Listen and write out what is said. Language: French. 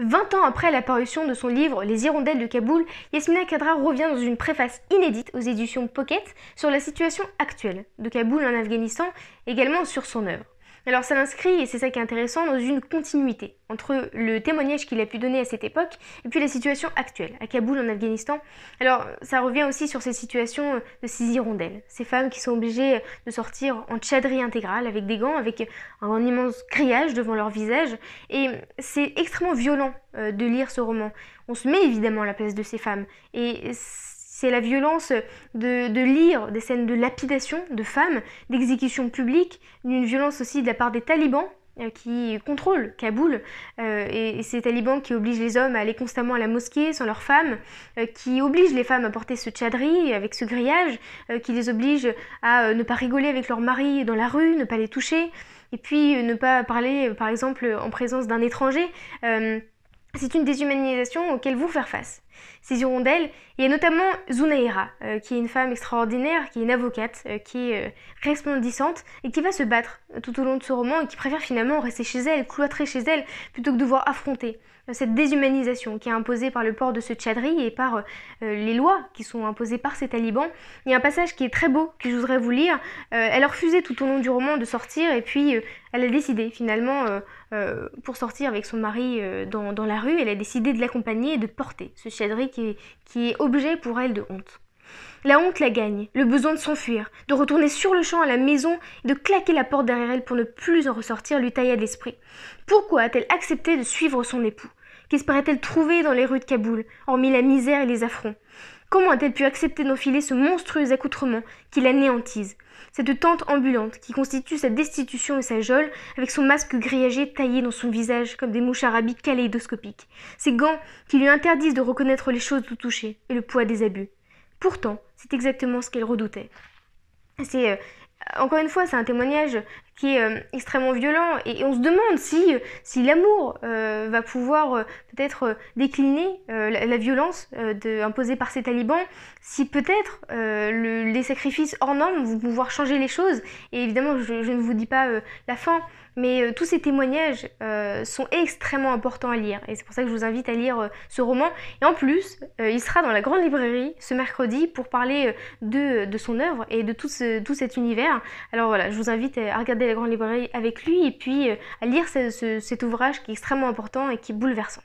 20 ans après l'apparition de son livre Les hirondelles de Kaboul, Yasmina Kadra revient dans une préface inédite aux éditions Pocket sur la situation actuelle de Kaboul en Afghanistan, également sur son œuvre. Alors ça l'inscrit, et c'est ça qui est intéressant, dans une continuité entre le témoignage qu'il a pu donner à cette époque et puis la situation actuelle, à Kaboul en Afghanistan. Alors ça revient aussi sur ces situations euh, de ces hirondelles, ces femmes qui sont obligées euh, de sortir en tchadrie intégrale avec des gants, avec euh, un immense criage devant leur visage. Et c'est extrêmement violent de lire ce roman. On se met évidemment à la place de ces femmes. Et c'est la violence de, lire des scènes de lapidation de femmes, d'exécution publique, d'une violence aussi de la part des talibans euh, qui contrôlent Kaboul, euh, et, ces talibans qui obligent les hommes à aller constamment à la mosquée sans leurs femmes, euh, qui obligent les femmes à porter ce tchadri avec ce grillage, qui les obligent à ne pas rigoler avec leurs maris dans la rue, ne pas les toucher, et puis ne pas parler par exemple en présence d'un étranger. c'est une déshumanisation auquel vous faire face ces hirondelles. Il y a notamment Zunaira, euh, qui est une femme extraordinaire, qui est une avocate, euh, qui est euh, resplendissante et qui va se battre tout au long de ce roman et qui préfère finalement rester chez elle, cloîtrée chez elle, plutôt que devoir affronter euh, cette déshumanisation qui est imposée par le port de ce Tchadri et par les lois qui sont imposées par ces talibans. Il y a un passage qui est très beau que je voudrais vous lire. elle a refusé tout au long du roman de sortir et puis elle a décidé finalement pour sortir avec son mari dans, dans la rue, elle a décidé de l'accompagner et de porter ce Tchadri qui, est objet pour elle de honte. La honte la gagne, le besoin de s'enfuir, de retourner sur le champ à la maison de claquer la porte derrière elle pour ne plus en ressortir lui tailla l'esprit. Pourquoi a-t-elle accepté de suivre son époux Qu'espérait-elle trouver dans les rues de Kaboul, hormis la misère et les affronts Comment a-t-elle pu accepter d'enfiler ce monstrueux accoutrement qui néantise Cette tente ambulante qui constitue sa destitution et sa geôle, avec son masque grillagé taillé dans son visage comme des mouches arabiques kaléidoscopiques, ses gants qui lui interdisent de reconnaître les choses tout toucher et le poids des abus. Pourtant, c'est exactement ce qu'elle redoutait. C'est euh, encore une fois, c'est un témoignage qui est euh, extrêmement violent. Et, on se demande si, euh, si l'amour euh, va pouvoir peut-être décliner la, violence de, imposée par ces talibans, si peut-être les sacrifices hors normes vont pouvoir changer les choses. Et évidemment, je, ne vous dis pas la fin. Mais tous ces témoignages sont extrêmement importants à lire et c'est pour ça que je vous invite à lire ce roman. Et en plus, il sera dans la grande librairie ce mercredi pour parler de, de son œuvre et de tout, tout cet univers. Alors voilà, je vous invite à regarder de la Grande Librairie avec lui et puis euh, à lire cet ouvrage qui est extrêmement important et qui est bouleversant.